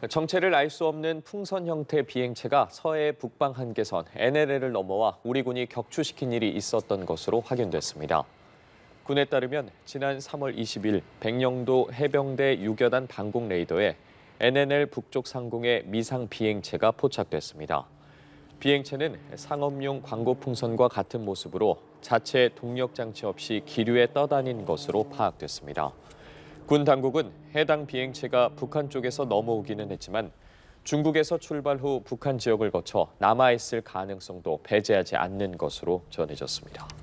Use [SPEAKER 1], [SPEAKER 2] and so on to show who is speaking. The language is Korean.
[SPEAKER 1] 그러니까 정체를 알 수 없는 풍선 형태 비행체가 서해 북방 한계선 NLL을 넘어와 우리 군이 격추시킨 일이 있었던 것으로 확인됐습니다. 군에 따르면 지난 3월 20일 백령도 해병대 6여단 방공 레이더에 NNL 북쪽 상공에 미상 비행체가 포착됐습니다. 비행체는 상업용 광고 풍선과 같은 모습으로 자체 동력 장치 없이 기류에 떠다닌 것으로 파악됐습니다. 군 당국은 해당 비행체가 북한 쪽에서 넘어오기는 했지만 중국에서 출발 후 북한 지역을 거쳐 남아 있을 가능성도 배제하지 않는 것으로 전해졌습니다.